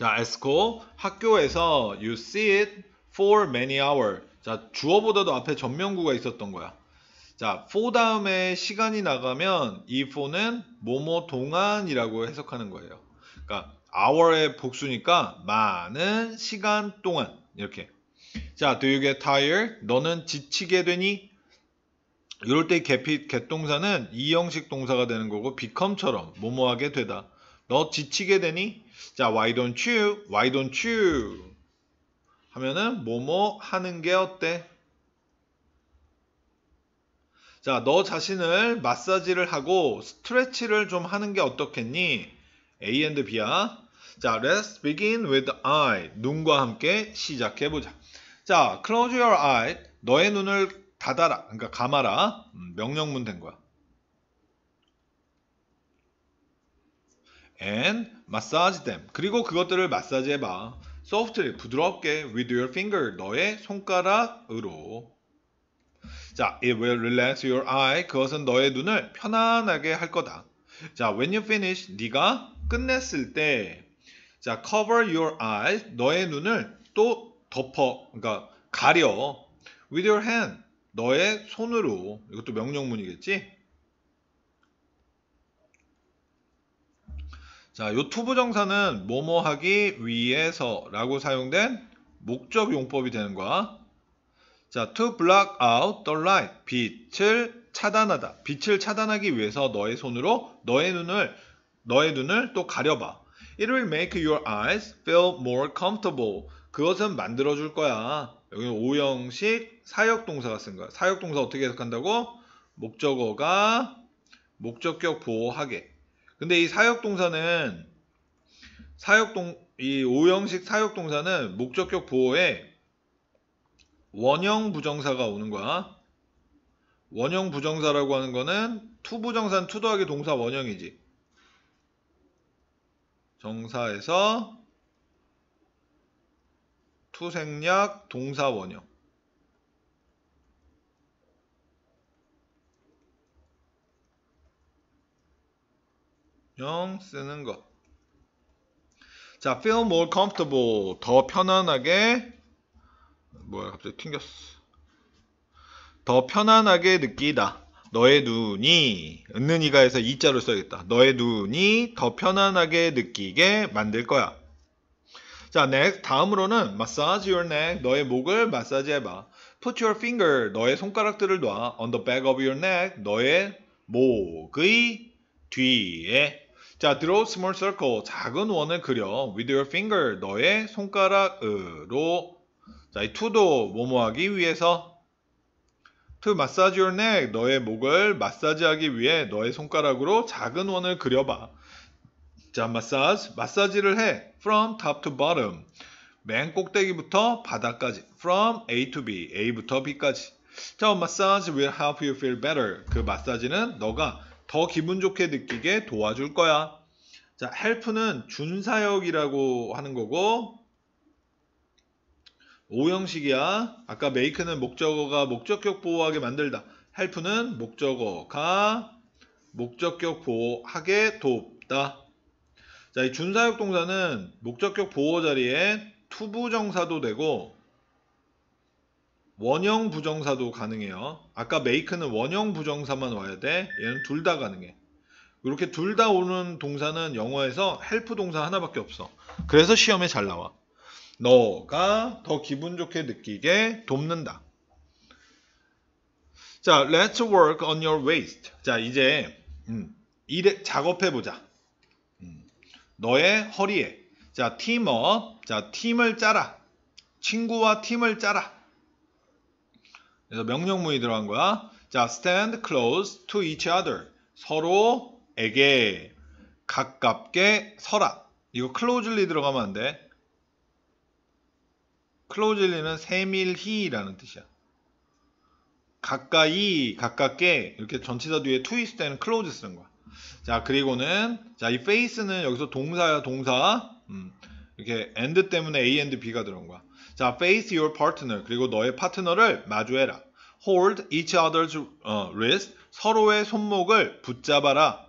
자, as go 학교에서 you see it for many hours. 자, 주어보다도 앞에 전명구가 있었던 거야. 자, for 다음에 시간이 나가면 이 for는 뭐뭐 동안이라고 해석하는 거예요. 그러니까 hour의 복수니까 많은 시간 동안 이렇게. 자, do you get tired? 너는 지치게 되니? 이럴 때 개피, 개동사는 이형식 동사가 되는 거고 become처럼 뭐뭐하게 되다. 너 지치게 되니? 자, why don't you? why don't you? 하면은 뭐뭐 하는 게 어때? 자, 너 자신을 마사지를 하고 스트레치를 좀 하는 게 어떻겠니? A and B야. 자, let's begin with I. 눈과 함께 시작해 보자. 자, close your eye. 너의 눈을 닫아라. 그러니까 감아라. 음, 명령문 된 거야. and massage them. 그리고 그것들을 마사지해봐. softly, 부드럽게 with your finger, 너의 손가락으로. 자, it will relax your eye. 그것은 너의 눈을 편안하게 할 거다. 자, when you finish, 네가 끝냈을 때, 자, cover your eyes, 너의 눈을 또 덮어, 그러니까 가려. with your hand, 너의 손으로. 이것도 명령문이겠지? 자, 요 투부정사는 뭐뭐 하기 위해서 라고 사용된 목적 용법이 되는 거야. 자, to block out the light. 빛을 차단하다. 빛을 차단하기 위해서 너의 손으로 너의 눈을 너의 눈을 또 가려봐. It will make your eyes feel more comfortable. 그것은 만들어 줄 거야. 여기는 오형식 사역 동사가 쓴 거야. 사역 동사 어떻게 해석한다고? 목적어가 목적격 보호하게. 근데 이 사역동사는 사역동 이 5형식 사역동사는 목적격 보호에 원형 부정사가 오는 거야. 원형 부정사라고 하는 거는 투부정사는 투도하기 동사 원형이지. 정사에서 투생략 동사 원형. 영 쓰는 것. 자, feel more comfortable. 더 편안하게. 뭐야, 갑자기 튕겼어. 더 편안하게 느끼다. 너의 눈이, 은는 이가에서 이자로 써야겠다. 너의 눈이 더 편안하게 느끼게 만들 거야. 자, next. 다음으로는 massage your neck. 너의 목을 마사지해봐. Put your finger. 너의 손가락들을 놔. On the back of your neck. 너의 목의 뒤에 자, draw small circle. 작은 원을 그려. with your finger. 너의 손가락으로. 자, 이 to도 뭐뭐 하기 위해서. to massage your neck. 너의 목을 마사지하기 위해 너의 손가락으로 작은 원을 그려봐. 자, 마사지. 마사지를 해. from top to bottom. 맨 꼭대기부터 바닥까지. from A to B. A부터 B까지. 자, massage will help you feel better. 그 마사지는 너가 더 기분 좋게 느끼게 도와줄 거야. 자, help는 준사역이라고 하는 거고 오형식이야. 아까 make는 목적어가 목적격 보호하게 만들다. help는 목적어가 목적격 보호하게 돕다. 자, 이 준사역 동사는 목적격 보호 자리에 투부정사도 되고 원형 부정사도 가능해요. 아까 make는 원형 부정사만 와야 돼. 얘는 둘 다 가능해. 이렇게 둘 다 오는 동사는 영어에서 help 동사 하나밖에 없어. 그래서 시험에 잘 나와. 너가 더 기분 좋게 느끼게 돕는다. 자, let's work on your waist. 자, 이제 음, 일에 작업해 보자. 음, 너의 허리에. 자, 팀업. 자, 팀을 짜라. 친구와 팀을 짜라. 그래서 명령문이 들어간 거야. 자, stand close to each other. 서로에게 가깝게 서라. 이거 closely 들어가면 안 돼. closely는 세밀히라는 뜻이야. 가까이, 가깝게 이렇게 전치사 뒤에 to 있을 때는 close 쓰는 거야. 자, 그리고는 자, 이 face는 여기서 동사야, 동사. 음, 이렇게 and 때문에 a and b가 들어온 거야. 자, face your partner 그리고 너의 파트너를 마주해라. hold each other's 어, wrist 서로의 손목을 붙잡아라.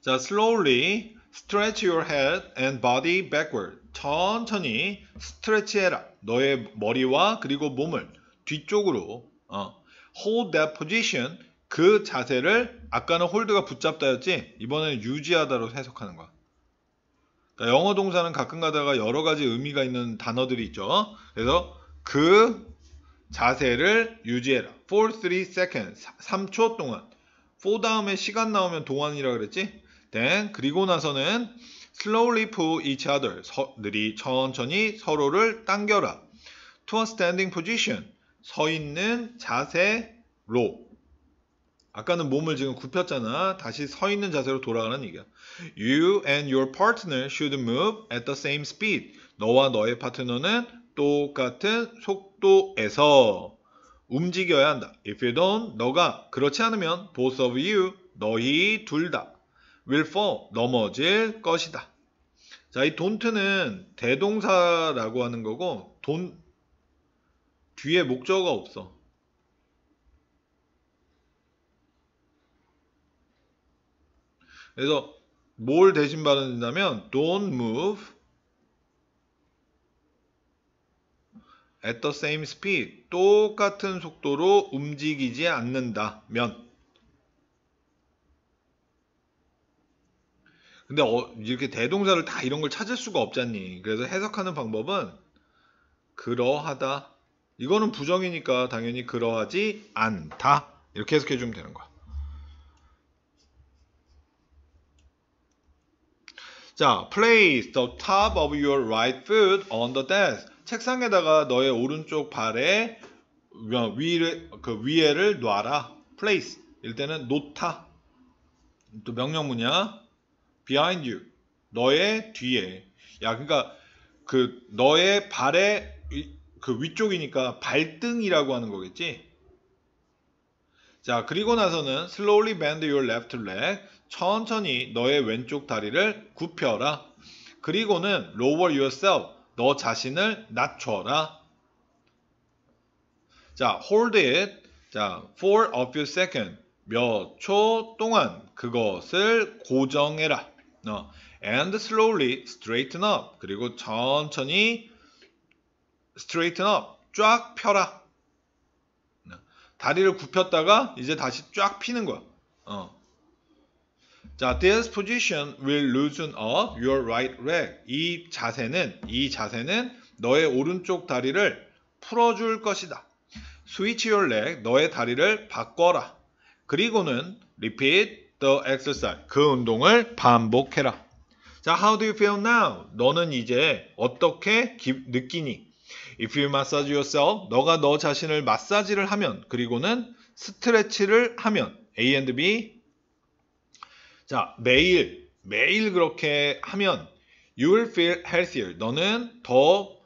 자, slowly stretch your head and body backward. 천천히 스트레치해라. 너의 머리와 그리고 몸을 뒤쪽으로 어, hold that position 그 자세를 아까는 홀드가 붙잡다였지 이번에는 유지하다로 해석하는 거야. 그러니까 영어 동사는 가끔 가다가 여러 가지 의미가 있는 단어들이 있죠. 그래서 그 자세를 유지해라. for 3 seconds. 3초 동안. for 다음에 시간 나오면 동안이라 그랬지? then 그리고 나서는 slowly pull each other. 서, 느리 천천히 서로를 당겨라. to a standing position. 서 있는 자세로 아까는 몸을 지금 굽혔잖아. 다시 서 있는 자세로 돌아가는 얘기야. You and your partner should move at the same speed. 너와 너의 파트너는 똑같은 속도에서 움직여야 한다. If you don't, 너가 그렇지 않으면 both of you, 너희 둘 다 will fall, 넘어질 것이다. 자, 이 don't는 대동사라고 하는 거고 돈 뒤에 목적어가 없어. 그래서 뭘 대신 발음된다면 don't move at the same speed 똑같은 속도로 움직이지 않는다면 근데 어, 이렇게 대동사를 다 이런 걸 찾을 수가 없잖니 그래서 해석하는 방법은 그러하다 이거는 부정이니까 당연히 그러하지 않다 이렇게 해석해 주면 되는 거야 자, place the top of your right foot on the desk. 책상에다가 너의 오른쪽 발에 위를 그 위에를 놔라. place 일 때는 놓다. 또 명령문이야. behind you. 너의 뒤에. 야, 그러니까 그 너의 발의 그 위쪽이니까 발등이라고 하는 거겠지? 자, 그리고 나서는 slowly bend your left leg. 천천히 너의 왼쪽 다리를 굽혀라. 그리고는 lower yourself, 너 자신을 낮춰라. 자, hold it. 자, for a few seconds. 몇 초 동안 그것을 고정해라. 어, and slowly straighten up. 그리고 천천히 straighten up. 쫙 펴라. 다리를 굽혔다가 이제 다시 쫙 피는 거야. 어. 자, this position will loosen up your right leg. 이 자세는 이 자세는 너의 오른쪽 다리를 풀어줄 것이다. Switch your leg. 너의 다리를 바꿔라. 그리고는 repeat the exercise. 그 운동을 반복해라. 자, how do you feel now? 너는 이제 어떻게 기, 느끼니? If you massage yourself, 너가 너 자신을 마사지를 하면, 그리고는 스트레치를 하면 A and B 자, 매일, 매일 그렇게 하면 you will feel healthier. 너는 더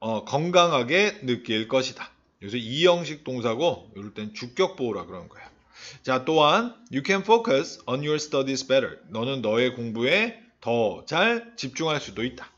어, 건강하게 느낄 것이다. 요새 이형식 동사고 이럴 땐 주격 보호라 그런 거야. 자, 또한 you can focus on your studies better. 너는 너의 공부에 더 잘 집중할 수도 있다.